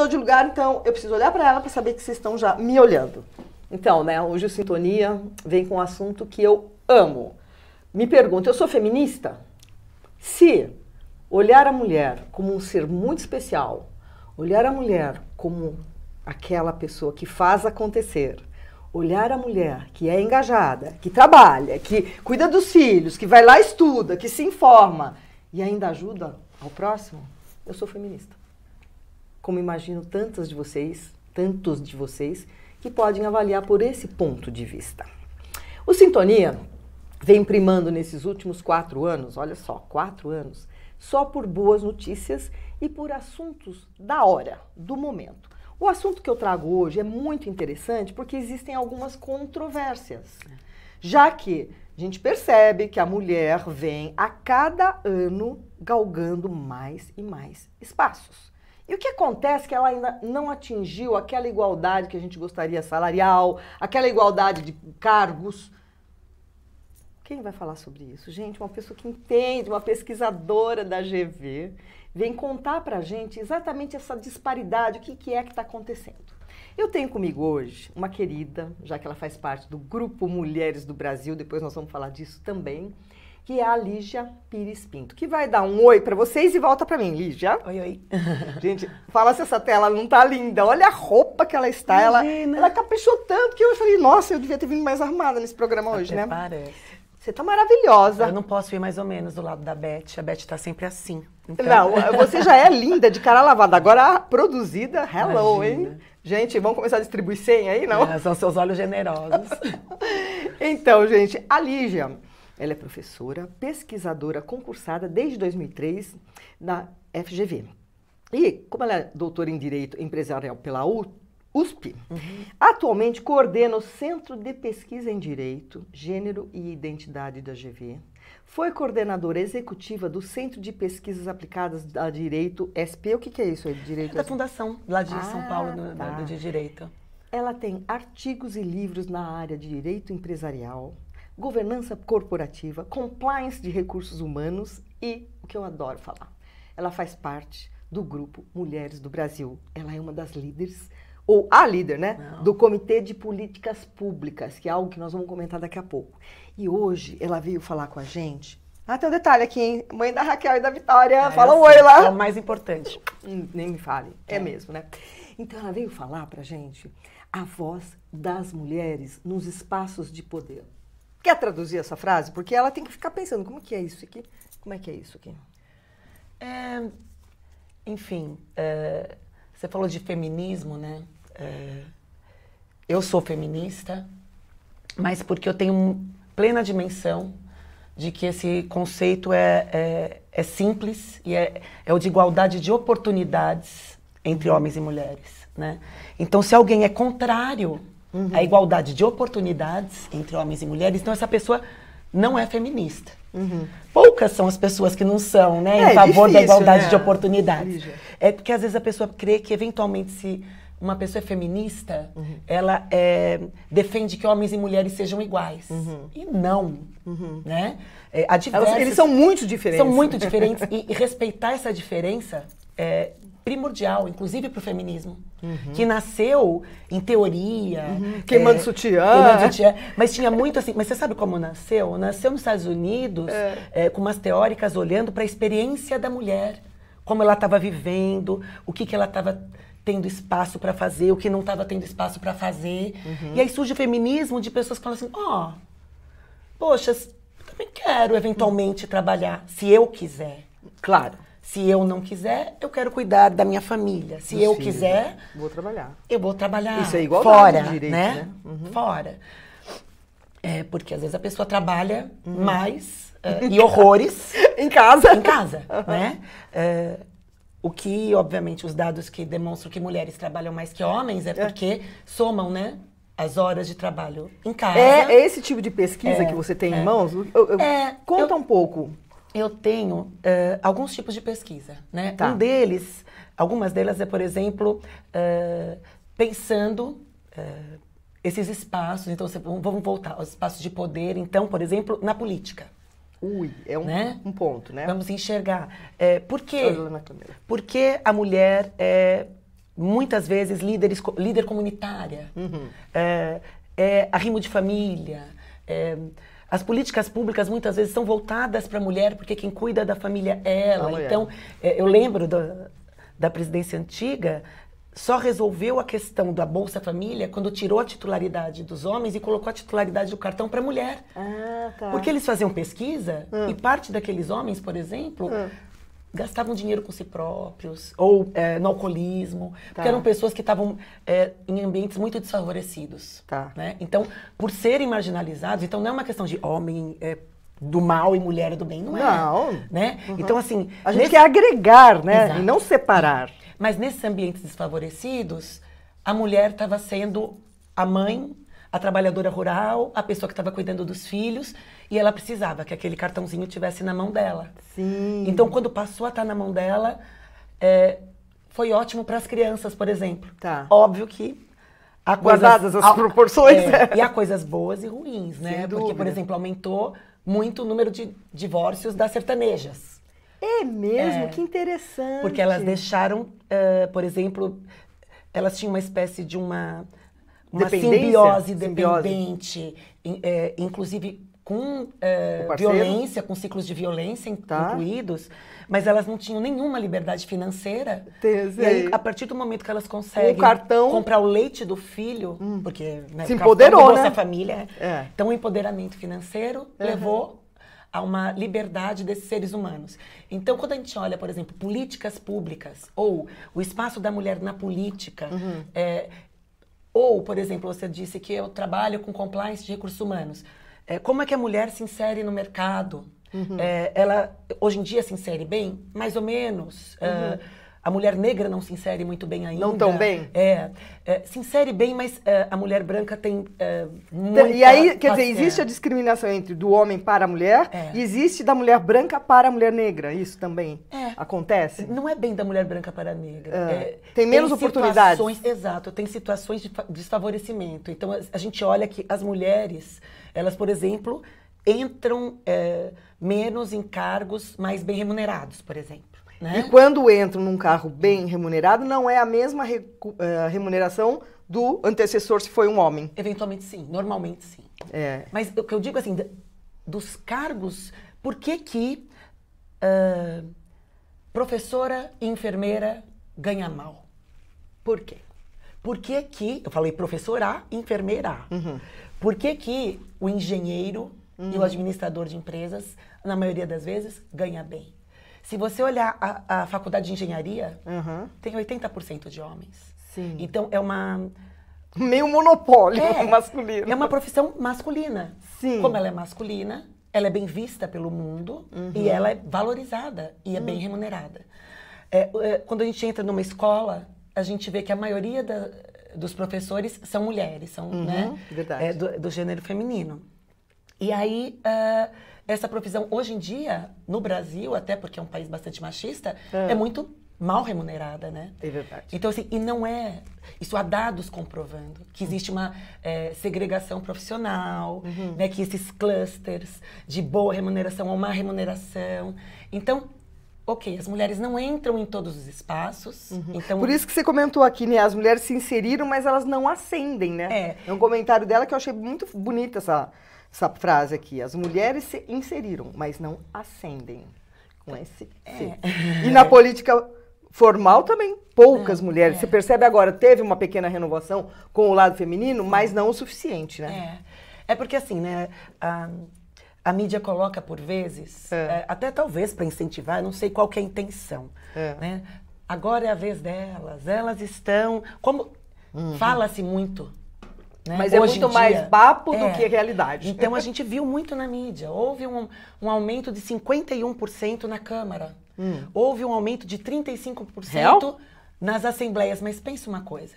mudou de lugar, então eu preciso olhar para ela para saber que vocês estão já me olhando. Então, né, hoje o Sintonia vem com um assunto que eu amo. Me pergunta, eu sou feminista? Se olhar a mulher como um ser muito especial, olhar a mulher como aquela pessoa que faz acontecer, olhar a mulher que é engajada, que trabalha, que cuida dos filhos, que vai lá estuda, que se informa e ainda ajuda ao próximo, eu sou feminista como imagino tantas de vocês, tantos de vocês, que podem avaliar por esse ponto de vista. O Sintonia vem primando nesses últimos quatro anos, olha só, quatro anos, só por boas notícias e por assuntos da hora, do momento. O assunto que eu trago hoje é muito interessante porque existem algumas controvérsias, já que a gente percebe que a mulher vem a cada ano galgando mais e mais espaços. E o que acontece que ela ainda não atingiu aquela igualdade que a gente gostaria salarial, aquela igualdade de cargos. Quem vai falar sobre isso? Gente, uma pessoa que entende, uma pesquisadora da GV, vem contar para a gente exatamente essa disparidade, o que, que é que está acontecendo. Eu tenho comigo hoje uma querida, já que ela faz parte do Grupo Mulheres do Brasil, depois nós vamos falar disso também que é a Lígia Pires Pinto, que vai dar um oi para vocês e volta para mim, Lígia. Oi, oi. Gente, fala se essa tela não tá linda. Olha a roupa que ela está. Ela, ela caprichou tanto que eu falei, nossa, eu devia ter vindo mais armada nesse programa hoje, Até né? Parece. Você tá maravilhosa. Eu não posso ir mais ou menos do lado da Beth. A Beth tá sempre assim. Então... Não, você já é linda, de cara lavada. Agora, produzida, hello, Imagina. hein? Gente, vamos começar a distribuir 100 aí, não? É, são seus olhos generosos. então, gente, a Lígia ela é professora, pesquisadora concursada desde 2003 na FGV. E, como ela é doutora em Direito Empresarial pela USP, uhum. atualmente coordena o Centro de Pesquisa em Direito, Gênero e Identidade da GV. Foi coordenadora executiva do Centro de Pesquisas Aplicadas a Direito SP. O que, é isso? É direito da SP? Fundação, lá de ah, São Paulo, no, tá. de Direito. Ela tem artigos e livros na área de Direito Empresarial, governança corporativa, compliance de recursos humanos e o que eu adoro falar. Ela faz parte do grupo Mulheres do Brasil. Ela é uma das líderes ou a líder, né, Não. do Comitê de Políticas Públicas, que é algo que nós vamos comentar daqui a pouco. E hoje ela veio falar com a gente. Ah, tem um detalhe aqui, hein? Mãe da Raquel e da Vitória. É, fala um oi lá. É o mais importante. Hum, nem me fale. É. é mesmo, né? Então ela veio falar pra gente a voz das mulheres nos espaços de poder. Quer traduzir essa frase? Porque ela tem que ficar pensando, como que é isso aqui? Como é que é isso aqui? É, enfim, é, você falou de feminismo, né? É, eu sou feminista, mas porque eu tenho plena dimensão de que esse conceito é, é, é simples e é, é o de igualdade de oportunidades entre homens e mulheres, né? Então, se alguém é contrário uhum. a igualdade de oportunidades entre homens e mulheres, então essa pessoa não é feminista. Uhum. Poucas são as pessoas que não são, né, é, em favor difícil, da igualdade né? de oportunidades. É, é porque às vezes a pessoa crê que eventualmente se uma pessoa é feminista, uhum. ela é, defende que homens e mulheres sejam iguais. Uhum. E não, uhum. né? É, diversas, Eles são muito diferentes. São muito diferentes e, e respeitar essa diferença é, primordial, inclusive para o feminismo, uhum. que nasceu em teoria, uhum. queimando é, sutiã, queimando sutiã, mas tinha muito assim. Mas você sabe como nasceu? Nasceu nos Estados Unidos é. É, com umas teóricas olhando para a experiência da mulher, como ela estava vivendo, o que que ela estava tendo espaço para fazer, o que não estava tendo espaço para fazer. Uhum. E aí surge o feminismo de pessoas que falam assim, ó, oh, poxa, eu também quero eventualmente trabalhar, se eu quiser. Claro. Se eu não quiser, eu quero cuidar da minha família. Se Do eu filho, quiser, né? vou trabalhar. Eu vou trabalhar. Isso é igual fora, direito, né? né? Uhum. Fora. É, porque às vezes a pessoa trabalha uhum. mais uh, e horrores em casa, em casa, uhum. né? Eh, o que, obviamente, os dados que demonstram que mulheres trabalham mais que homens é, é porque somam, né? As horas de trabalho em casa. É, é esse tipo de pesquisa é, que você tem em é. mãos? Eu, eu, é, conta eu, um pouco eu tenho uh, alguns tipos de pesquisa, né? Tá. Um deles, algumas delas é, por exemplo, uh, pensando uh, esses espaços, então vamos voltar aos espaços de poder, então, por exemplo, na política. Ui, é um, né? um ponto, né? Vamos enxergar. É, por quê? Porque a mulher é muitas vezes líder, líder comunitária, uhum. é, é arrimo de família, é, as políticas públicas muitas vezes são voltadas para a mulher, porque quem cuida da família é ela. então, é, eu lembro do, da presidência antiga, só resolveu a questão da Bolsa Família quando tirou a titularidade dos homens e colocou a titularidade do cartão para a mulher. Ah, tá. Porque eles faziam pesquisa hum. e parte daqueles homens, por exemplo, hum gastavam dinheiro com si próprios, ou é, no alcoolismo, tá. porque eram pessoas que estavam é, em ambientes muito desfavorecidos. Tá. Né? Então, por serem marginalizados, então não é uma questão de homem é, do mal e mulher do bem, não, é. Não. Né? Uhum. Então, assim... A gente nesse... quer agregar, né? Exato. E não separar. Mas nesses ambientes desfavorecidos, a mulher estava sendo a mãe a trabalhadora rural, a pessoa que estava cuidando dos filhos, e ela precisava que aquele cartãozinho tivesse na mão dela. Sim. Então, quando passou a estar tá na mão dela, é, foi ótimo para as crianças, por exemplo. Tá. Óbvio que há coisas, as proporções. É, né? e há coisas boas e ruins, né? Porque, por exemplo, aumentou muito o número de divórcios das sertanejas. É mesmo? É, que interessante. Porque elas deixaram, uh, por exemplo, elas tinham uma espécie de uma uma simbiose dependente, in, é, inclusive com é, violência, com ciclos de violência tá. incluídos, mas elas não tinham nenhuma liberdade financeira. Tese. E aí, é. a partir do momento que elas conseguem um cartão... comprar o leite do filho, hum. porque né, se empoderou, Bolsa né? Família, é. então o empoderamento financeiro uhum. levou a uma liberdade desses seres humanos. Então, quando a gente olha, por exemplo, políticas públicas ou o espaço da mulher na política, uhum. é, ou, por exemplo, você disse que eu trabalho com compliance de recursos humanos. É, como é que a mulher se insere no mercado? Uhum. É, ela hoje em dia se insere bem? Mais ou menos. Uhum. Uh, a mulher negra não se insere muito bem ainda. Não tão bem? É. é se insere bem, mas é, a mulher branca tem é, então, muita... E aí, quer dizer, existe a discriminação entre do homem para a mulher é. e existe da mulher branca para a mulher negra. Isso também é. acontece? Não é bem da mulher branca para a negra. Ah, é, tem menos tem oportunidades? Exato. Tem situações de desfavorecimento. Então, a, a, gente olha que as mulheres, elas, por exemplo, entram menos em cargos mais bem remunerados, por exemplo. Né? E quando entram num carro bem remunerado, não é a mesma re, uh, eh, remuneração do antecessor se foi um homem. Eventualmente sim, normalmente sim. É. Mas o que eu digo é assim, dos cargos, por que que uh, professora e enfermeira ganha mal? Por quê? Por que que, eu falei professora A, enfermeira A. Uhum. Por que que o engenheiro uhum. e o uhum. administrador de empresas, na maioria das vezes, ganha bem? Se você olhar a, a faculdade de engenharia, uhum. tem 80% de homens. Sim. Então é uma. Meio monopólio é, masculino. É uma profissão masculina. Sim. Como ela é masculina, ela é bem vista pelo mundo uhum. e ela é valorizada e é uhum. bem hum. remunerada. É, é, quando a gente entra numa escola, a gente vê que a maioria da, dos professores são mulheres, são né, uhum, é, do, do, gênero feminino. E aí. Uh, essa profissão hoje em dia, no Brasil, até porque é um país bastante machista, é, é muito mal remunerada, né? É verdade. Então, assim, e não é. Isso há dados comprovando que existe uma é, segregação profissional, uhum. né? Que esses clusters de boa remuneração ou má remuneração. Então, ok, as mulheres não entram em todos os espaços. Uhum. Então... Por isso que você comentou aqui, né? As mulheres se inseriram, mas elas não ascendem, né? É. É um comentário dela que eu achei muito bonita essa essa frase aqui. As mulheres se inseriram, mas não ascendem. Com esse é. E na política formal também, poucas é, mulheres. É. Você percebe agora, teve uma pequena renovação com o lado feminino, mas não o suficiente, né? É, é porque assim, né? A, a mídia coloca por vezes, é. É, até talvez para incentivar, não sei qual que é a intenção, é. né? Agora é a vez delas, elas estão... Como uhum. fala-se muito né? Mas é Hoje é muito mais papo é. do que realidade. Então a gente viu muito na mídia. Houve um, um aumento de 51% na Câmara. Hum. Houve um aumento de 35% Real? nas assembleias. Mas pensa uma coisa.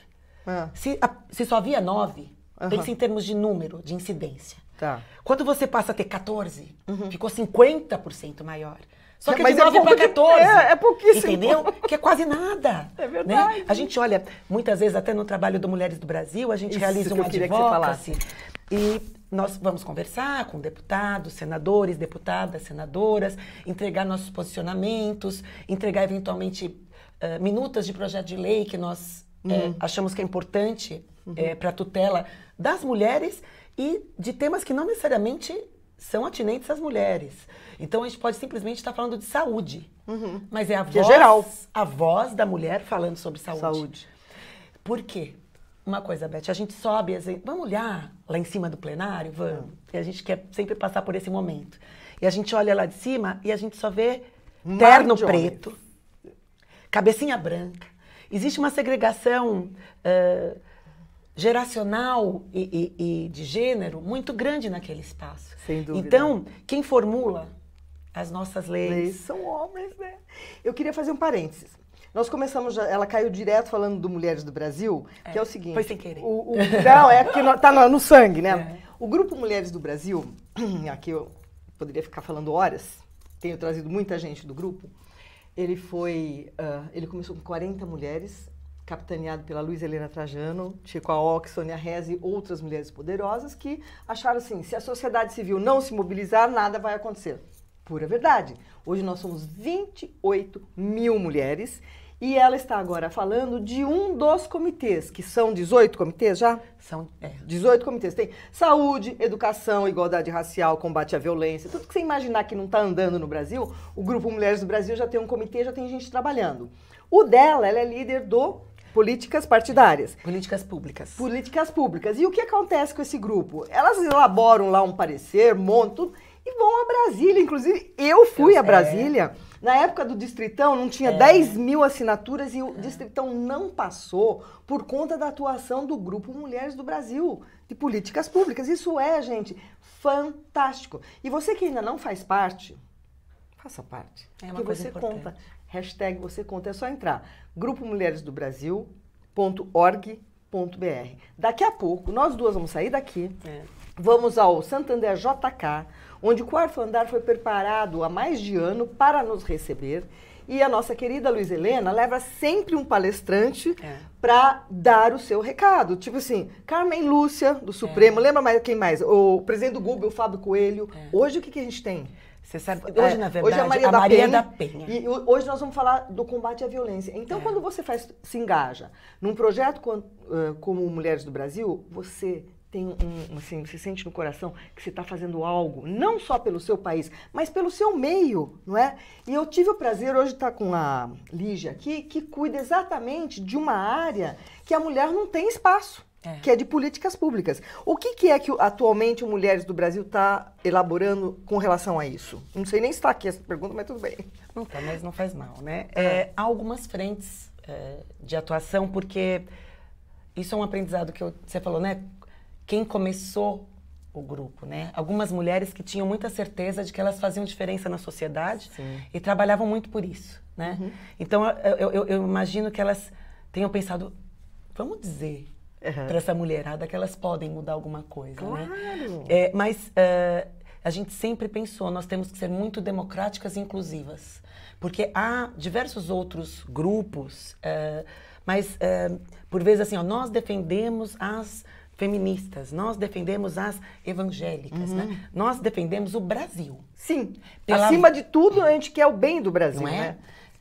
Ah. Se, a, se só havia 9, uhum. pensa em termos de número, de incidência. Tá. Quando você passa a ter 14, uhum. ficou 50% maior. Só que é mas de 9 é para 14. É, é pouquíssimo. Entendeu? Que é quase nada. É né? verdade. Né? A gente olha, muitas vezes, até no trabalho do Mulheres do Brasil, a gente Isso realiza uma advocacy. Que e nós vamos conversar com deputados, senadores, deputadas, senadoras, entregar nossos posicionamentos, entregar eventualmente uh, minutas de projeto de lei que nós eh, uhum. é, achamos que é importante eh, uhum. é, para a tutela das mulheres e de temas que não necessariamente são atinentes às mulheres. Então a gente pode simplesmente estar falando de saúde. Uhum. Mas é a voz. É geral. A voz da mulher falando sobre saúde. Saúde. Por quê? Uma coisa, Beth, a gente sobe, vamos olhar lá em cima do plenário? Vamos. E a gente quer sempre passar por esse momento. E a gente olha lá de cima e a gente só vê Mar terno preto, cabecinha branca. Existe uma segregação uh, geracional e, e, e, de gênero muito grande naquele espaço. Sem dúvida. Então, quem formula as nossas leis. leis são homens, né? Eu queria fazer um parênteses. Nós começamos, já, ela caiu direto falando do Mulheres do Brasil, é, que é o seguinte. Foi sem querer. O, o, não, é porque tá no, no sangue, né? É. O grupo Mulheres do Brasil, aqui eu poderia ficar falando horas, tenho trazido muita gente do grupo. Ele foi, uh, ele começou com 40 mulheres, capitaneado pela Luiz Helena Trajano, Chico Aoc, Sônia Rez e outras mulheres poderosas que acharam assim, se a sociedade civil não se mobilizar, nada vai acontecer pura verdade. Hoje nós somos 28 mil mulheres e ela está agora falando de um dos comitês, que são 18 comitês já? São é. 18 comitês. Tem saúde, educação, igualdade racial, combate à violência, tudo que você imaginar que não está andando no Brasil, o Grupo Mulheres do Brasil já tem um comitê, já tem gente trabalhando. O dela, ela é líder do Políticas partidárias. Políticas públicas. Políticas públicas. E o que acontece com esse grupo? Elas elaboram lá um parecer, montam a Brasília. Inclusive, eu fui então, a é. Brasília. Na época do Distritão, não tinha é. 10 mil assinaturas e o é. Distritão não passou por conta da atuação do Grupo Mulheres do Brasil de Políticas Públicas. Isso é, gente, fantástico. E você que ainda não faz parte, faça parte. É uma que coisa você importante. conta. Hashtag você conta. É só entrar. Grupo Mulheres do Brasil.org.br. Daqui a pouco, nós duas vamos sair daqui. É. Vamos ao Santander JK onde o quarto andar foi preparado há mais de ano para nos receber. E a nossa querida Luiz Helena leva sempre um palestrante é. para dar o seu recado. Tipo assim, Carmen Lúcia, do é. Supremo, é. lembra mais quem mais? O presidente do Google, o Fábio Coelho. É. Hoje o que, que a gente tem? Você sabe, é, hoje, na verdade, hoje é a Maria, a da, Maria Penha, da, Penha, E hoje nós vamos falar do combate à violência. Então, é. quando você faz, se engaja num projeto como Mulheres do Brasil, você tem um, assim, você sente no coração que você está fazendo algo, não só pelo seu país, mas pelo seu meio, não é? E eu tive o prazer hoje estar tá com a Lígia aqui, que cuida exatamente de uma área que a mulher não tem espaço. É. que é de políticas públicas. O que, que é que atualmente o Mulheres do Brasil está elaborando com relação a isso? Não sei nem se está aqui essa pergunta, mas tudo bem. Não tá, mas não faz mal, né? É. é há algumas frentes é, de atuação, porque isso é um aprendizado que eu, você falou, né? quem começou o grupo, né? Algumas mulheres que tinham muita certeza de que elas faziam diferença na sociedade Sim. e trabalhavam muito por isso, né? Uhum. Então eu, eu, eu, imagino que elas tenham pensado, vamos dizer uhum. para essa mulherada que elas podem mudar alguma coisa, né? claro. né? É, mas uh, a gente sempre pensou, nós temos que ser muito democráticas e inclusivas, porque há diversos outros grupos, uh, mas uh, por vezes assim, ó, nós defendemos as feministas, nós defendemos as evangélicas, né? uhum. né? Nós defendemos o Brasil. Sim. Pela... Acima de tudo, a gente quer o bem do Brasil, Não é? né?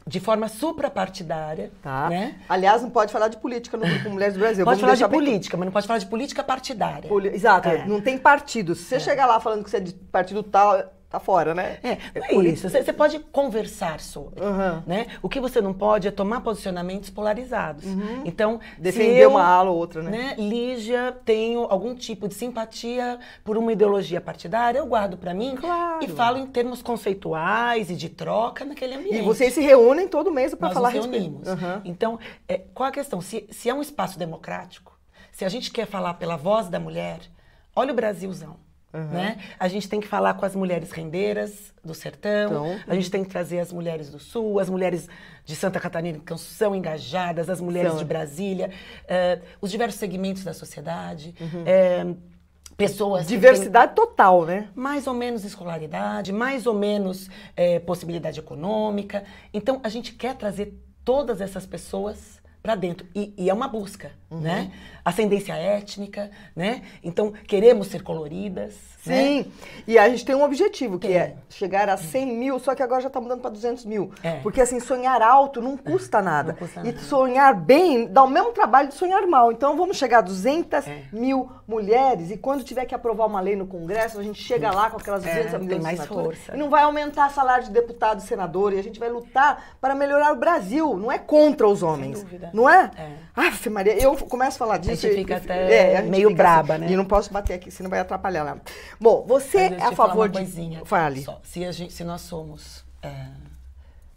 de forma suprapartidária. Tá. Né? Aliás, não pode falar de política no Grupo Mulheres do Brasil. Pode Vamos falar de política, mas não pode falar de política partidária. Poli... Exato, é. não tem partido. Se você é. chegar lá falando que você é de partido tal, tá fora, né? É, é não é isso. Você pode conversar sobre, uhum. né? O que você não pode é tomar posicionamentos polarizados. Uhum. Então, defender eu, uma ala ou outra, né? né? Lígia, tenho algum tipo de simpatia por uma ideologia partidária, eu guardo para mim claro. e falo em termos conceituais e de troca naquele ambiente. E vocês se reúnem todo mês para falar nos Uhum. Então, é, qual a questão? Se, se é um espaço democrático, se a gente quer falar pela voz da mulher, olha o Brasilzão. Uhum. Né? A gente tem que falar com as mulheres rendeiras do sertão, então, a gente tem que trazer as mulheres do sul, as mulheres de Santa Catarina que são engajadas, as mulheres são. de Brasília, eh, os diversos segmentos da sociedade. Uhum. Eh, pessoas diversidade têm, total, né? Mais ou menos escolaridade, mais ou menos é, possibilidade econômica. Então a gente quer trazer todas essas pessoas para dentro. E, e, é uma busca, né? uhum. né? Ascendência étnica, né? Então, queremos ser coloridas, Sim, né? e a gente tem um objetivo, que é tem. é chegar a 100 mil, só que agora já está mudando para 200 mil. É. Porque assim, sonhar alto não custa é, nada. Não custa e nada. sonhar bem dá o mesmo trabalho de sonhar mal. Então vamos chegar a 200 é. mil mulheres e quando tiver que aprovar uma lei no Congresso, a gente chega lá com aquelas 200 é, mil mais força. E não vai aumentar salário de deputado e senador. E a gente vai lutar para melhorar o Brasil, não é contra os homens. Sem dúvida. Não é? é. Maria, eu começo a falar disso. A gente fica e, até é, gente meio fica assim, braba, assim, né? E não posso bater aqui, senão vai atrapalhar lá. Bom, você é a favor de. Coisinha, Fale. Só. Se, gente, se nós somos. É,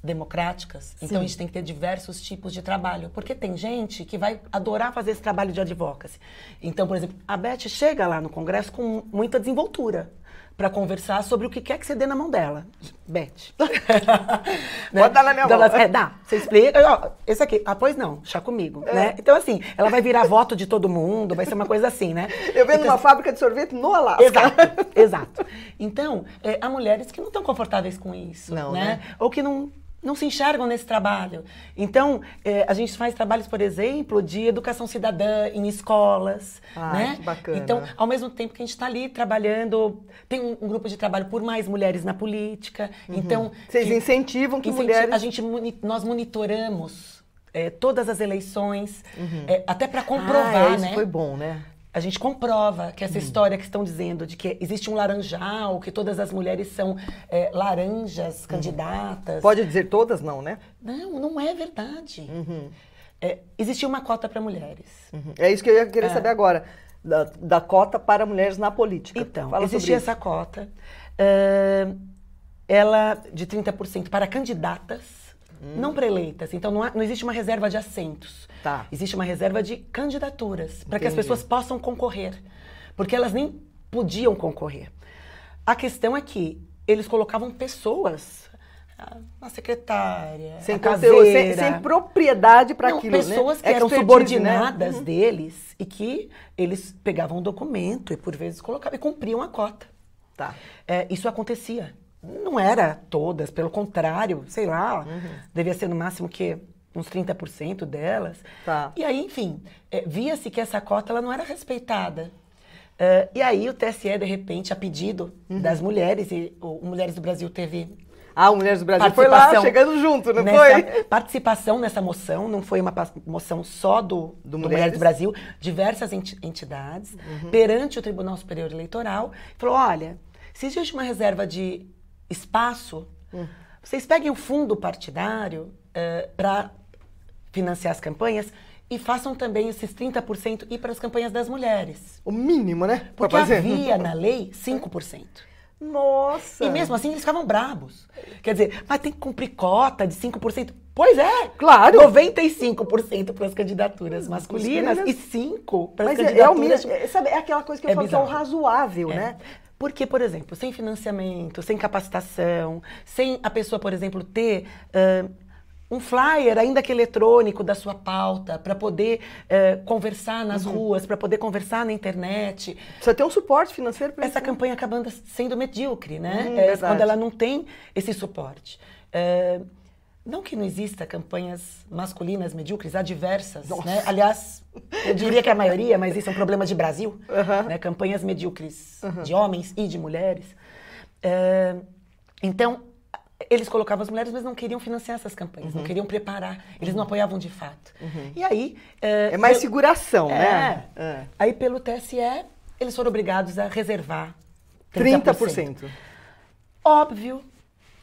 democráticas, então Sim. então a gente tem que ter diversos tipos de trabalho, porque tem gente que vai adorar fazer esse trabalho de advocacy. Então, por exemplo, a Beth chega lá no Congresso com muita desenvoltura para conversar sobre o que quer que você dê na mão dela. bet, né? Pode dar na minha mão. é, dá. Você explica. Ó, esse aqui. Ah, pois não. Chá comigo, é. né? Então, assim, ela vai virar voto de todo mundo, vai ser uma coisa assim, né? Eu vendo então, uma assim, fábrica de sorvete no Alasca. Exato, exato. Então, é, há mulheres que não estão confortáveis com isso, não, né? né? Ou que não não se enxergam nesse trabalho. Então, é, a gente faz trabalhos, por exemplo, de educação cidadã em escolas. Ah, né? que bacana. Então, ao mesmo tempo que a gente está ali trabalhando, tem um, um, grupo de trabalho por mais mulheres na política. Uhum. Então, vocês que, incentivam que mulheres. A gente, nós monitoramos é, todas as eleições, uhum. é, até para comprovar, ah, é, isso né? Foi bom, né? a gente comprova que essa hum. história que estão dizendo de que existe um laranjal, que todas as mulheres são é, laranjas uhum. candidatas. Pode dizer todas, não, né? Não, não é verdade. Uhum. É, existia uma cota para mulheres. Uhum. É isso que eu ia querer é. saber agora. Da, da, cota para mulheres na política. Então, Fala existia essa cota. Uh, ela de 30% para candidatas hum. não preleitas. Assim. Então não, há, não, existe uma reserva de assentos. Tá. Existe uma reserva de candidaturas para que as pessoas possam concorrer, porque elas nem podiam concorrer. A questão é que eles colocavam pessoas uma ah, secretária, sem, caseira, sem, sem propriedade para aquilo, né? pessoas né? que é eram subordinadas né? deles e que eles pegavam o um documento e por vezes colocavam e cumpriam a cota. Tá. É, isso acontecia. Não era todas, pelo contrário, sei lá, uhum. devia ser no máximo que uns 30% delas. Tá. E aí, enfim, é, via-se que essa cota ela não era respeitada. Uh, e aí o TSE, de repente, a pedido uhum. das mulheres, e o Mulheres do Brasil teve ah, o Mulheres do Brasil foi lá chegando junto, não nessa, foi? Participação nessa moção, não foi uma moção só do, do, do Mulheres. Mulheres. do Brasil, diversas entidades, uhum. perante o Tribunal Superior Eleitoral, falou: olha, se existe uma reserva de espaço, hum. vocês peguem o fundo partidário uh, eh, para financiar as campanhas e façam também esses 30% ir para as campanhas das mulheres. O mínimo, né? Porque fazer. havia na lei 5%. Nossa! E mesmo assim eles ficavam brabos. Quer dizer, mas tem que cumprir cota de 5%. Pois é! Claro! 95% para as candidaturas masculinas e 5% para as candidaturas. É, é, o mínimo, é, sabe, é aquela coisa que eu é falo bizarro. que é o razoável, é. né? Porque, por exemplo, sem financiamento, sem capacitação, sem a pessoa, por exemplo, ter uh, um flyer, ainda que eletrônico, da sua pauta, para poder uh, conversar nas uhum. ruas, para poder conversar na internet. Precisa ter um suporte financeiro para Essa isso, né? campanha acabando sendo medíocre, né? Hum, é, quando ela não tem esse suporte. Uh, não que não exista campanhas masculinas medíocres, adversas, diversas, né? Aliás, eu diria que a maioria, mas isso é um problema de Brasil, uhum. né? Campanhas medíocres uhum. de homens e de mulheres. É, então, eles colocavam as mulheres, mas não queriam financiar essas campanhas, uhum. não queriam preparar, eles não uhum. apoiavam de fato. Uhum. E aí... É, é mais eu, seguração, né? é, né? É. Aí, pelo TSE, eles foram obrigados a reservar 30%. 30%. Óbvio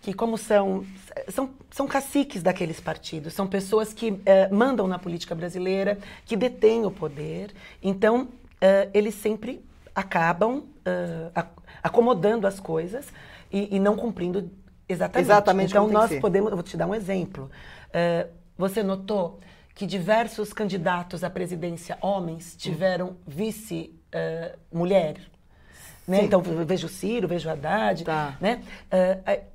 que como são, são, são caciques daqueles partidos, são pessoas que eh, mandam na política brasileira, que detêm o poder, então eh, eles sempre acabam eh, acomodando as coisas e, e não cumprindo exatamente. exatamente então nós podemos, vou te dar um exemplo. Eh, você notou que diversos candidatos à presidência homens tiveram vice eh, mulher? Né? Então, vejo o Ciro, vejo o Haddad. Tá. Né? Uh,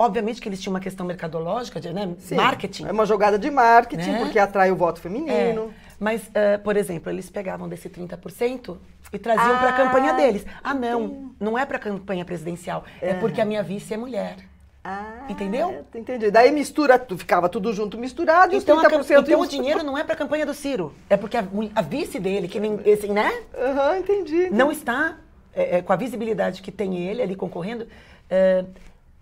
Obviamente que eles tinham uma questão mercadológica, de, né? Sim. Marketing. É uma jogada de marketing, né? porque atrai o voto feminino. É. Mas, uh, por exemplo, eles pegavam desse 30% e traziam ah, para a campanha deles. Ah, não, não é para a campanha presidencial, é. é porque a minha vice é mulher. Ah, Entendeu? Entendi. Daí mistura, ficava tudo junto misturado. Então, a, então o dinheiro não é para a campanha do Ciro. É porque a, a vice dele, que nem, assim, né? Aham, uhum, entendi, Não está é, é, com a visibilidade que tem ele ali concorrendo. É,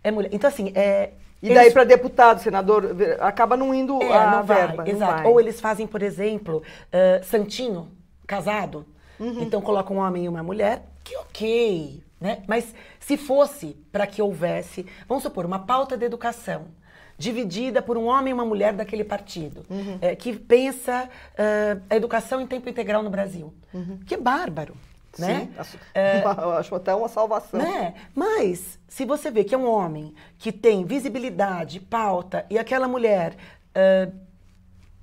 é mulher. Então, assim, é, e daí eles... para deputado, senador, acaba não indo é, a não verba. Vai, exato. Vai. Ou eles fazem, por exemplo, uh, santinho, casado. Uhum. Então coloca um homem e uma mulher, que ok, né? Mas se fosse para que houvesse, vamos supor, uma pauta de educação dividida por um homem e uma mulher daquele partido, uhum. é, que pensa uh, a educação em tempo integral no Brasil. Uhum. Que bárbaro. Né? Sim, é, acho até uma salvação. Né? Mas, se você vê que é um homem que tem visibilidade, pauta, e aquela mulher uh,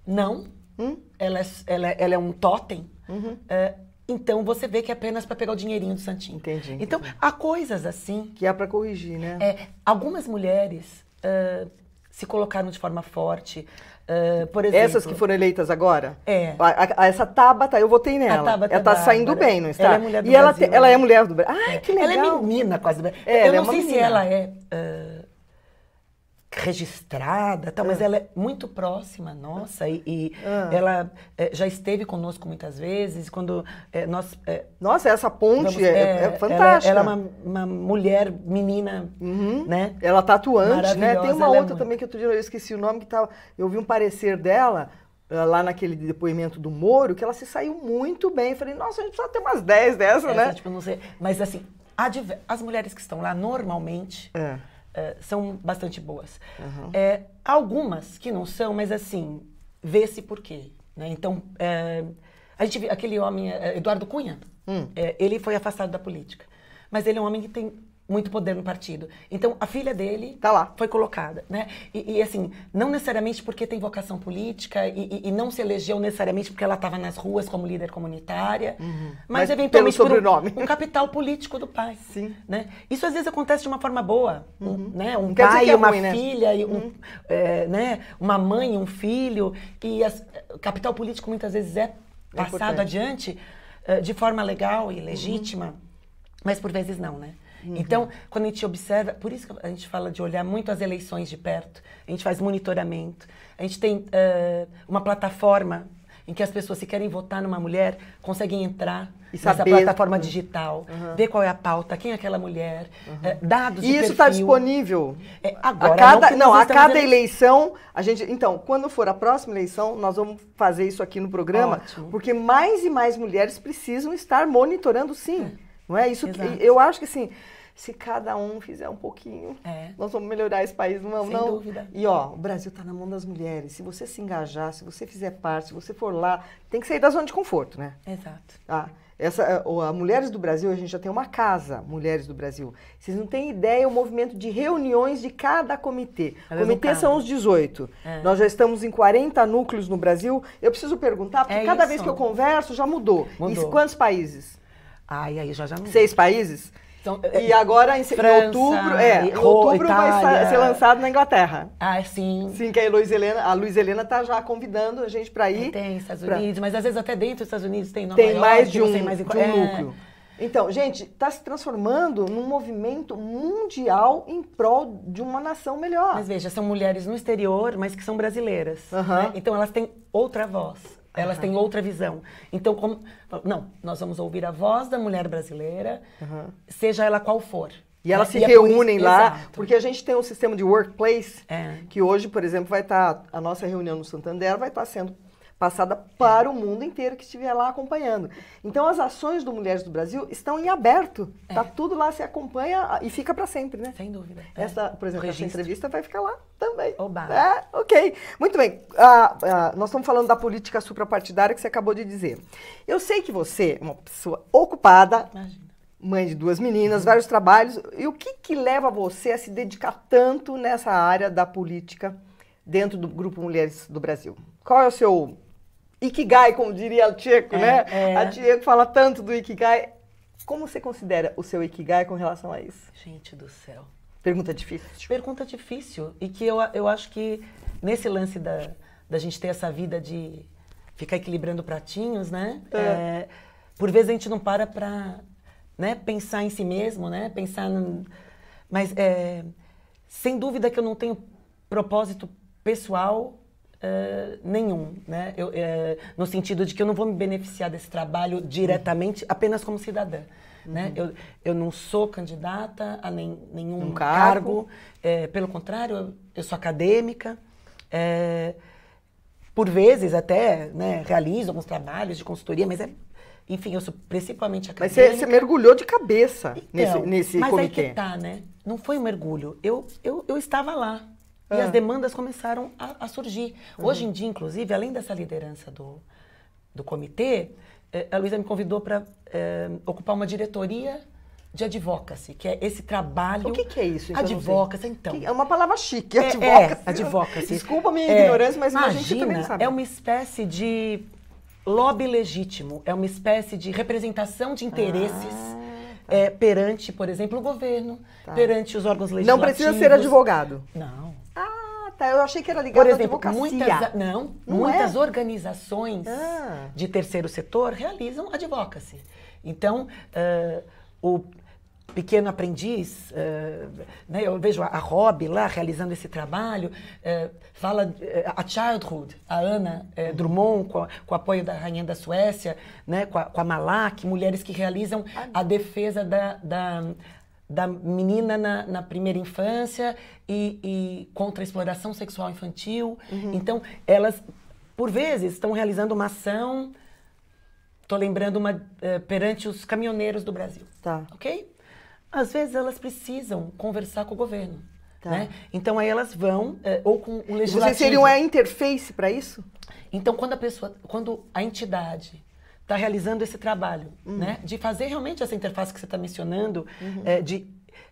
não, hum? ela, é, ela, é, ela, é um totem, uhum. uh, então você vê que é apenas para pegar o dinheirinho do santinho. Entendi, entendi. Então, há coisas assim... Que há é para corrigir, né? É, algumas mulheres... Uh, se colocaram de forma forte. Ah, por exemplo, Essas que foram eleitas agora? É. A, a, essa Tabata, eu votei nela. Ela tá Bárbara. saindo bem, não está? Ela é mulher do e Brasil. Ela, ela é né? mulher do Brasil. Ai, é. que legal. Ela é menina quase. Né? É, eu é não sei se ela é... Uh, registrada, tal, mas ah. ela é muito próxima nossa e, e ah. ela é, já esteve conosco muitas vezes. Quando é, nós é, nossa, essa ponte vamos, é, fantástica. É, ela, é ela é, é uma, uma mulher, menina, uhum. né? Ela tatuante, tá né? Tem uma outra também que outro dia eu esqueci o nome que tava, tá, eu vi um parecer dela eh, lá naquele depoimento do Moro, que ela se saiu muito bem. Eu falei, nossa, a gente precisa ter umas 10 dessas, né? Assim, tipo, não sei. Mas assim, as mulheres que estão lá, normalmente, eh, são bastante boas. Uhum. É, algumas que não são, mas assim, vê-se por quê. Né? Então, é, a gente vê aquele homem, Eduardo Cunha, hum. ele foi afastado da política. Mas ele é um homem que tem muito poder no partido. Então, a filha dele tá lá. foi colocada, né? E, e assim, não necessariamente porque tem vocação política e, e, e não se elegeu necessariamente porque ela estava nas ruas como líder comunitária, uhum. mas, mas, eventualmente pelo sobrenome. Um, um, capital político do pai. Sim. Né? Isso às vezes acontece de uma forma boa, uhum. né? Um pai, é uma ruim, né? filha, um, uhum. é, né? uma mãe, um filho. E as, capital político muitas vezes é passado é adiante eh, de forma legal e legítima, uhum. mas por vezes não, né? Uhum. Então, quando a gente observa, por isso que a gente fala de olhar muito as eleições de perto, a gente faz monitoramento, a gente tem uh, uma plataforma em que as pessoas, se querem votar numa mulher, conseguem entrar e nessa saber. plataforma uhum. digital, uhum. ver qual é a pauta, quem é aquela mulher, uhum. é, dados E isso está disponível? É, agora, a cada, não, não a cada eleição, a gente... Então, quando for a próxima eleição, nós vamos fazer isso aqui no programa, Ótimo. porque mais e mais mulheres precisam estar monitorando, sim. É. Não é isso que eu acho que assim, se cada um fizer um pouquinho, é. nós vamos melhorar esse país, não Sem não. dúvida. E ó, o Brasil está na mão das mulheres. Se você se engajar, se você fizer parte, se você for lá, tem que sair da zona de conforto, né? Exato. Ah, essa, a, eh, a Mulheres do Brasil, a gente já tem uma casa, Mulheres do Brasil. Vocês não têm ideia o movimento de reuniões de cada comitê. É comitê são os 18. É. Nós já estamos em 40 núcleos no Brasil. Eu preciso perguntar, porque é cada isso. vez que eu converso já mudou. mudou. E quantos países? Ai, aí já já não. Seis países? Então, e é, agora, em, França, em outubro, é, em outubro Itália. vai ser lançado na Inglaterra. Ah, sim. Sim, que a Luiz Helena, a Luiz Helena tá já convidando a gente para ir. É, tem Estados Unidos, mas às vezes até dentro dos Estados Unidos tem Nova Tem York, mais de um, mais de um é. núcleo. Então, gente, está se transformando num movimento mundial em prol de uma nação melhor. Mas veja, são mulheres no exterior, mas que são brasileiras. Né? Então elas têm outra voz. Elas uhum. têm outra visão. Então, como, não, nós vamos ouvir a voz da mulher brasileira, uhum. seja ela qual for. E né? elas se e reúnem é por lá, Exato. porque a gente tem um sistema de workplace, é. que hoje, por exemplo, vai estar, tá, a nossa reunião no Santander vai estar tá sendo passada para o mundo inteiro que estiver lá acompanhando. Então as ações do Mulheres do Brasil estão em aberto, tá é. tudo lá, se acompanha e fica para sempre, né? Sem dúvida. É. Essa, por exemplo, essa entrevista vai ficar lá também. Oba. É, ok. Muito bem. Ah, ah, nós estamos falando da política suprapartidária que você acabou de dizer. Eu sei que você é uma pessoa ocupada. Imagina mãe de duas meninas, uhum. vários trabalhos. E o que, que leva você a se dedicar tanto nessa área da política dentro do Grupo Mulheres do Brasil? Qual é o seu Ikigai, como diria a Tcheco, é, né? É. A Tcheco fala tanto do Ikigai. Como você considera o seu Ikigai com relação a isso? Gente do céu. Pergunta difícil. Pergunta difícil. E que eu, eu acho que nesse lance da, da gente ter essa vida de ficar equilibrando pratinhos, né? É. É, por vezes a gente não para pra né, pensar em si mesmo, né? Pensar no... Mas é, sem dúvida que eu não tenho propósito pessoal Uh, nenhum, né? Eu, uh, no sentido de que eu não vou me beneficiar desse trabalho diretamente, apenas como cidadã. Né? Uhum. Né? Eu, eu não sou candidata a nem, nenhum um cargo, cargo. É, pelo contrário, eu, eu sou acadêmica. É, por vezes até né, realizo alguns trabalhos de consultoria, mas é, enfim, eu sou principalmente acadêmica. Mas você mergulhou de cabeça então, nesse, nesse mas comitê. Mas aí que tá, né? Não foi um mergulho. Eu, eu, eu estava lá. E as ah. demandas começaram a, a surgir. Uhum. Hoje em dia, inclusive, além dessa liderança do, do comitê, eh, a Luísa me convidou para eh, ocupar uma diretoria de advocacy, que é esse trabalho. O que, que é isso? Então, advocacy, então. Que é uma palavra chique, é, é advocacy. É, advocacy. Desculpa a minha é, ignorância, mas imagina, a gente também sabe. É uma espécie de lobby legítimo, é uma espécie de representação de interesses. Ah. É, perante, por exemplo, o governo, tá. perante os órgãos legislativos. Não precisa ser advogado. Não tá. Eu achei que era ligado Por exemplo, à advocacia. Muitas, não, não muitas é? organizações ah. de terceiro setor realizam advocacy. Então, uh, o pequeno aprendiz, uh, né, eu vejo a, a Rob lá realizando esse trabalho, uh, fala uh, a Childhood, a Ana eh, Drummond, com, a, com, o apoio da Rainha da Suécia, né, com, a, com a Malak, mulheres que realizam a defesa da, da da menina na, na primeira infância e, e, contra a exploração sexual infantil. Uhum. Então, elas, por vezes, estão realizando uma ação. Estou lembrando uma eh, perante os caminhoneiros do Brasil. Tá. Ok? Às vezes elas precisam conversar com o governo. Tá. Né? Então aí elas vão, eh, ou com o legislativo. Você seria a interface para isso? Então, quando a pessoa, quando a entidade está realizando esse trabalho, uhum. né? De fazer realmente essa interface que você está mencionando, uhum. é, de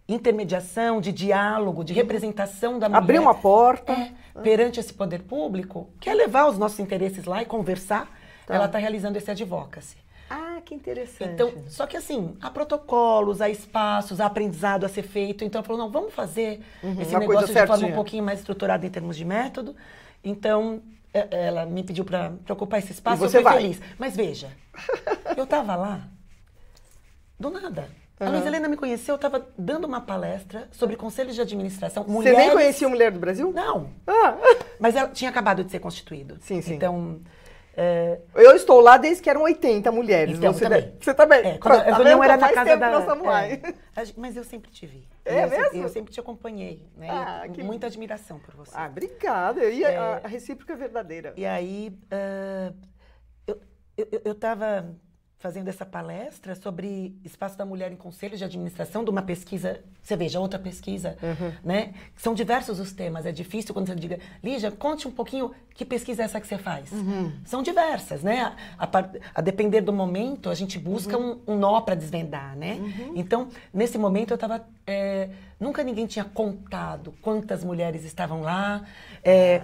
intermediação, de diálogo, de uhum. representação da mulher. Abrir uma porta. É, perante esse poder público, que é levar os nossos interesses lá e conversar, tá. ela está realizando esse advocacy. Ah, que interessante. Então, só que assim, há protocolos, há espaços, há aprendizado a ser feito. Então, ela falou, não, vamos fazer uhum, esse negócio de certinha. forma um pouquinho mais estruturada em termos de método. Então, é, é, ela me pediu para ocupar esse espaço, e você eu fui vai. feliz. Mas veja, eu estava lá do nada. Uhum. A Luiz Helena me conheceu, eu estava dando uma palestra sobre conselhos de administração. Mulheres... Você nem conhecia Mulher do Brasil? Não. Ah. Mas ela tinha acabado de ser constituído. Sim, sim. Então, é... Eu estou lá desde que eram 80 mulheres. Então, você, tá também. você também. Tá é, quando Pronto, tá era na casa da... É. Mas eu sempre te vi. É né? eu mesmo? eu sempre te acompanhei. Né? Ah, que... Muita admiração por você. Ah, obrigada. E a, é. a recíproca é verdadeira. E aí, uh, eu, eu, eu, eu fazendo essa palestra sobre espaço da mulher em conselhos de administração de uma pesquisa, você veja, outra pesquisa, uhum. né? São diversos os temas, é difícil quando você diga, Lígia, conte um pouquinho que pesquisa é essa que você faz. Uhum. São diversas, né? A, a, a, depender do momento, a gente busca uhum. um, um, nó para desvendar, né? Uhum. Então, nesse momento eu estava... É, nunca ninguém tinha contado quantas mulheres estavam lá, é,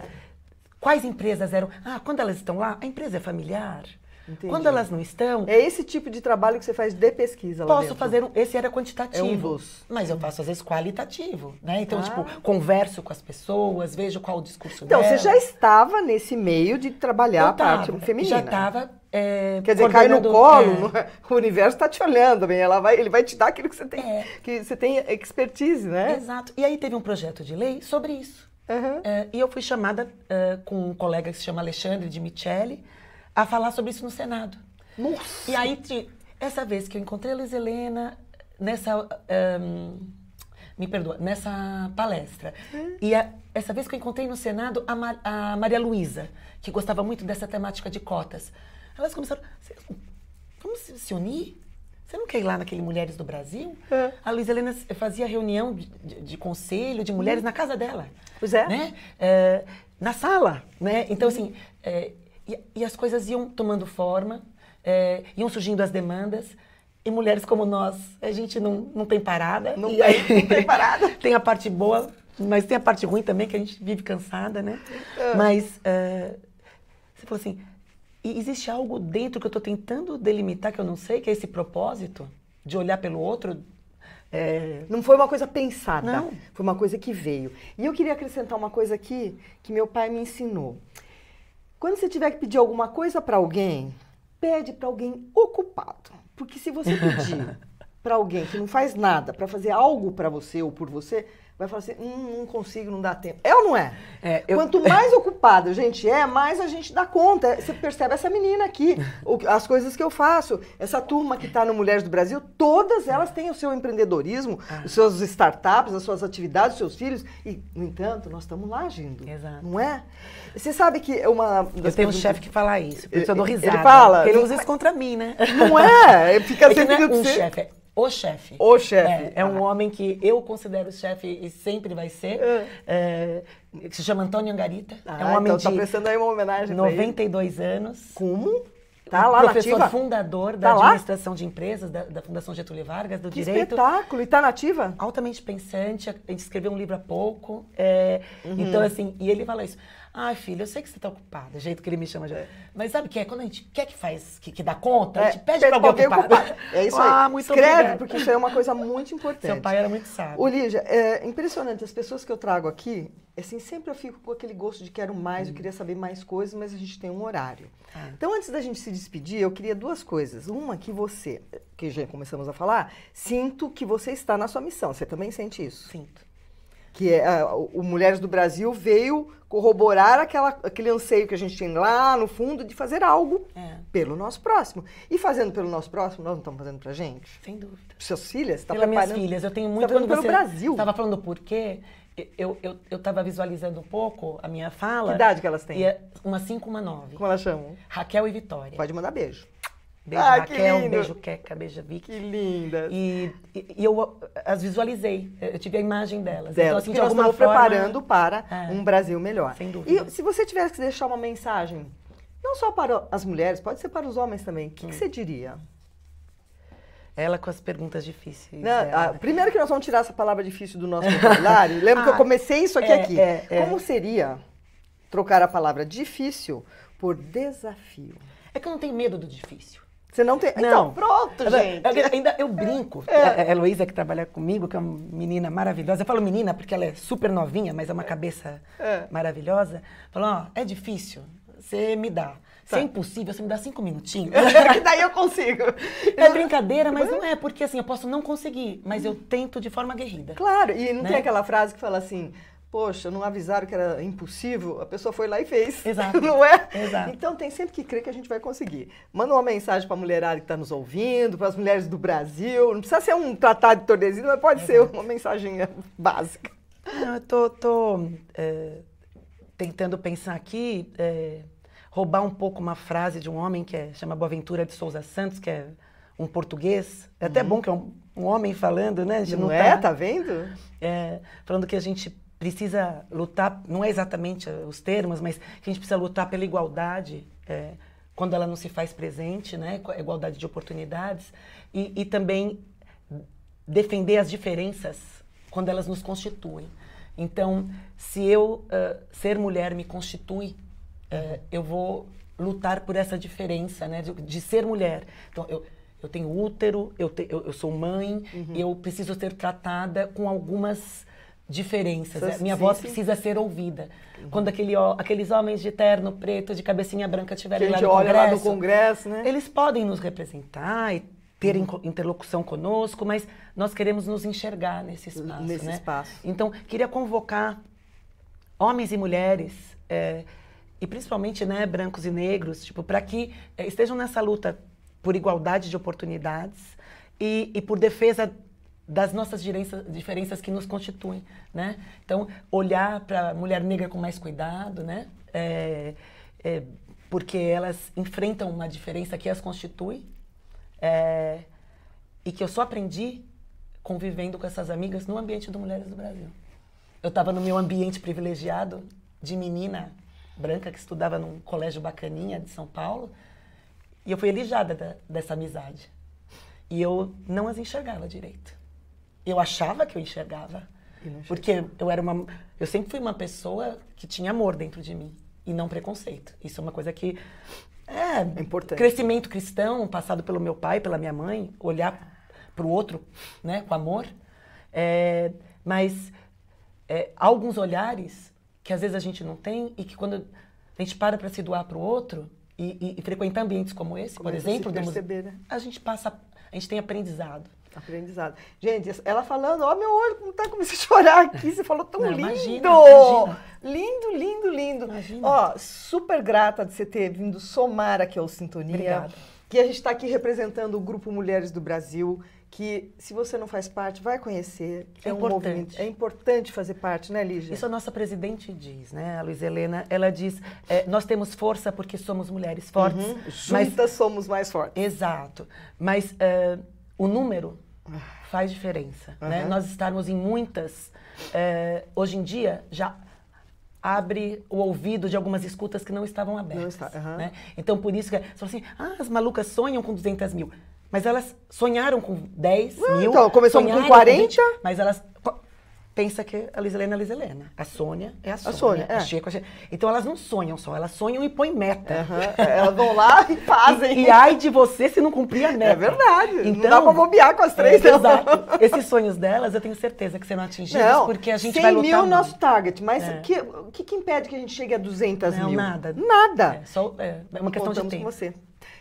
quais empresas eram... Ah, quando elas estão lá, a empresa é familiar? Entendi. Quando elas não estão. É esse tipo de trabalho que você faz de pesquisa lá Posso dentro. fazer um. Esse era quantitativo. É um Mas eu faço, às vezes, qualitativo. Né? Então, tipo, ah. tipo, converso com as pessoas, vejo qual o discurso então, Então, você já estava nesse meio de trabalhar eu a tava, parte feminina. Já estava é, Quer dizer, cai no colo, é. é. o universo está te olhando, bem, ela vai, ele vai te dar aquilo que você tem, é. que você tem expertise, né? Exato. E aí teve um projeto de lei sobre isso. Uhum. e eu fui chamada uh, com um colega que se chama Alexandre de Michele, a falar sobre isso no Senado. Nossa! E aí, essa vez que eu encontrei a Luiz Helena, nessa. Um, me perdoa, nessa palestra. Hum. E a, essa vez que eu encontrei no Senado a, a Maria Luísa, que gostava muito dessa temática de cotas. Elas começaram. Vamos se unir? Você não quer ir lá naquele Mulheres do Brasil? É. A Luiz Helena fazia reunião de, de, de conselho de mulheres hum. na casa dela. Pois é. Né? é na sala, né? Então, hum. assim, é, e, e as coisas iam tomando forma, é, iam surgindo as demandas. E mulheres como nós, a gente não, não tem parada. Não, tem, aí, não tem parada. tem a parte boa, mas tem a parte ruim também, que a gente vive cansada, né? Então. Mas é, você falou assim, existe algo dentro que eu estou tentando delimitar, que eu não sei, que é esse propósito de olhar pelo outro, é... Não foi uma coisa pensada, Não. foi uma coisa que veio. E eu queria acrescentar uma coisa aqui que meu pai me ensinou. Quando você tiver que pedir alguma coisa para alguém, pede para alguém ocupado. Porque se você pedir para alguém que não faz nada para fazer algo para você ou por você, vai falar assim, hum, não consigo, não dá tempo. É ou não é? é eu... Quanto mais ocupado a gente é, mais a gente dá conta. É, você percebe essa menina aqui, as coisas que eu faço, essa turma que está no Mulheres do Brasil, todas elas têm o seu empreendedorismo, ah. os seus startups, as suas atividades, os seus filhos, e, no entanto, nós estamos lá agindo, Exato. não é? Você sabe que uma... Das eu tenho um chefe que fala isso, por isso eu dou risada. Ele fala... Ele usa isso contra mim, né? Não é? Fica é sempre... Não é um chefe, é o chefe. O chefe. É, é, um ah. homem que eu considero chefe e sempre vai ser. É. É, se chama Antônio Angarita. Ah, é um homem então tá de. pensando aí uma homenagem. 92 anos. Como? Tá lá, professor nativa? fundador tá da tá administração lá? de empresas, da, da, Fundação Getúlio Vargas, do que direito. espetáculo! E tá nativa? Altamente pensante, a gente escreveu um livro há pouco. É, uhum. Então, assim, e ele fala isso. Ai, ah, filho, eu sei que você tá ocupada, o jeito que ele me chama de. É. Mas sabe o que é? Quando a gente quer que faz, que, que dá conta, é, a gente pede pra alguém pai. É isso ah, aí. Muito Escreve, obrigado. porque isso aí é uma coisa muito importante. Seu pai era muito sábio. O Lígia, é impressionante. As pessoas que eu trago aqui, assim, sempre eu fico com aquele gosto de quero mais, hum. eu queria saber mais coisas, mas a gente tem um horário. Ah. Então, antes da gente se despedir, eu queria duas coisas. Uma, que você, que já começamos a falar, sinto que você está na sua missão. Você também sente isso? Sinto. Que é, a, o Mulheres do Brasil veio corroborar aquela, aquele anseio que a gente tem lá no fundo de fazer algo é. pelo nosso próximo. E fazendo pelo nosso próximo, nós não estamos fazendo pra gente? Sem dúvida. Seus filhas, tá Pelas preparando... minhas filhas, eu tenho tá muito... Tá pelo Brasil. Tava falando por quê? Eu, eu, eu tava visualizando um pouco a minha fala. Que idade que elas têm? E é uma 5, uma 9. Como elas chamam? Raquel e Vitória. Pode mandar beijo. Beijo ah, Raquel, beijo Queca, beijo Vicky. Que linda. E, e, eu as visualizei, eu tive a imagem delas. Então, delas então, assim, de alguma forma... preparando para é, um Brasil melhor. Sem dúvida. E se você tivesse que deixar uma mensagem, não só para as mulheres, pode ser para os homens também, o que, hum. que você diria? Ela com as perguntas difíceis. Não, né? ah, primeiro que nós vamos tirar essa palavra difícil do nosso vocabulário. Lembra ah, que eu ah, comecei isso aqui é, aqui. É, é. Como seria trocar a palavra difícil por desafio? É que eu não tenho medo do difícil. Você não tem. Então, não. Então, pronto, gente. Eu, ainda eu brinco. É. A é, Heloísa, é, é que trabalha comigo, que é uma menina maravilhosa. Eu falo menina porque ela é super novinha, mas é uma cabeça é. maravilhosa. Falou: ó é difícil, você me dá. Tá. Se é impossível, você me dá cinco minutinhos. que daí eu consigo. É brincadeira, mas não é, porque assim, eu posso não conseguir, mas eu tento de forma guerrida. Claro, e não né? tem aquela frase que fala assim: poxa, não avisaram que era impossível, a pessoa foi lá e fez. Exato. Não é? Exato. Então tem sempre que crer que a gente vai conseguir. Manda uma mensagem para a mulherada que está nos ouvindo, para as mulheres do Brasil. Não precisa ser um tratado de Tordesilhas, mas pode Exato. ser uma mensagem básica. Não, eu tô, tô é, tentando pensar aqui, é, roubar um pouco uma frase de um homem que é, chama Boaventura de Souza Santos, que é um português. É até uhum. bom que é um, um, homem falando, né? A gente não, não é? Tá... tá vendo? É, falando que a gente precisa lutar, não é exatamente os termos, mas a gente precisa lutar pela igualdade é, quando ela não se faz presente, né? Igualdade de oportunidades e, e também defender as diferenças quando elas nos constituem. Então, se eu uh, ser mulher me constitui, uh, eu vou lutar por essa diferença, né? De, de ser mulher. Então, eu, eu tenho útero, eu, te, eu, eu sou mãe, uhum. eu preciso ser tratada com algumas diferenças. Minha sim, voz sim. precisa ser ouvida. Uhum. Quando aquele, aqueles homens de terno preto, de cabecinha branca estiverem lá no olha congresso, lá do congresso né? eles podem nos representar e ter uhum. interlocução conosco, mas nós queremos nos enxergar nesse espaço. Nesse né? espaço. Então, queria convocar homens e mulheres, é, e principalmente né, brancos e negros, tipo, para que é, estejam nessa luta por igualdade de oportunidades e, e por defesa das nossas diferenças que nos constituem, né? Então, olhar para a mulher negra com mais cuidado, né? É, é, porque elas enfrentam uma diferença que as constitui é, e que eu só aprendi convivendo com essas amigas no ambiente do Mulheres do Brasil. Eu estava no meu ambiente privilegiado de menina branca que estudava num colégio bacaninha de São Paulo e eu fui elijada da, dessa amizade. E eu não as enxergava direito eu achava que eu enxergava. porque eu era uma. Eu sempre fui uma pessoa que tinha amor dentro de mim e não preconceito. Isso é uma coisa que. É, é importante. Crescimento cristão, passado pelo meu pai, pela minha mãe, olhar para o outro né, com amor. É, mas é, há alguns olhares que às vezes a gente não tem e que quando a gente para para se doar para o outro e, e, e, frequentar ambientes como esse, como por exemplo, perceber, né? a gente passa, a gente tem aprendizado. Aprendizado. Gente, ela falando, ó, meu olho, como tá começando a chorar aqui, você falou tão Não, lindo. Imagina, imagina. Lindo, lindo, lindo. Imagina. Ó, super grata de você ter vindo somar aqui ao é Sintonia. Obrigada. Que a gente está aqui representando o Grupo Mulheres do Brasil que se você não faz parte, vai conhecer. É, é um importante. Movimento. É importante fazer parte, né, Lígia? Isso a nossa presidente diz, né, a Luiz Helena? Ela diz, é, nós temos força porque somos mulheres fortes. Uhum. Juntas mas... somos mais fortes. Exato. Mas... Uh o número faz diferença. Uhum. Né? Nós estarmos em muitas. É, hoje em dia, já abre o ouvido de algumas escutas que não estavam abertas. Não está, uhum. né? Então, por isso que é, você fala assim: ah, as malucas sonham com 200 mil. Mas elas sonharam com 10 ah, mil. Então, começou com 40. Com 20, mas elas pensa que a Liselena é a Liselena. A Sônia é a Sônia. A Sônia, é. a Chico, a Chico. Então elas não sonham só, elas sonham e põem meta. Uhum. elas vão lá e fazem. E, e, ai de você se não cumprir a meta. É verdade. Então, não dá então, pra bobear com as três. É, exato. Esses sonhos delas, eu tenho certeza que serão atingidos, porque a gente vai lutar 100 mil é muito. nosso target, mas o é. que, que, que impede que a gente chegue a 200 não, mil? Nada. Nada. É, só, é, é uma questão de tempo. com você.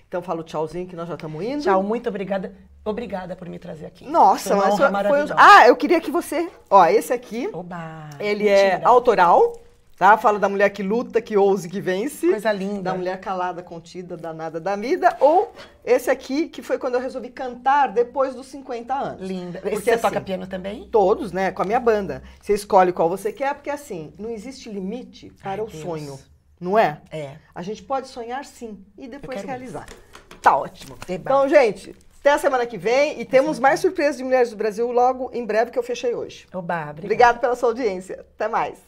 Então falo tchauzinho que nós já estamos indo. Tchau, muito obrigada. Obrigada por me trazer aqui. Nossa, foi mas foi, Ah, eu queria que você. Ó, esse aqui. Oba, ele é mentira. é autoral, tá? Fala da mulher que luta, que ouse, que vence. Coisa linda. Da mulher calada, contida, danada da vida. Ou esse aqui, que foi quando eu resolvi cantar depois dos 50 anos. Linda. Porque, você assim, toca piano também? Todos, né? Com a minha banda. Você escolhe qual você quer, porque assim, não existe limite para Ai, o Deus. sonho. Não é? É. A gente pode sonhar sim e depois realizar. Isso. Tá ótimo. Eba. Então, gente, até a semana que vem e temos mais surpresas de Mulheres do Brasil logo em breve que eu fechei hoje. Oba, obrigada. Obrigado pela sua audiência. Até mais.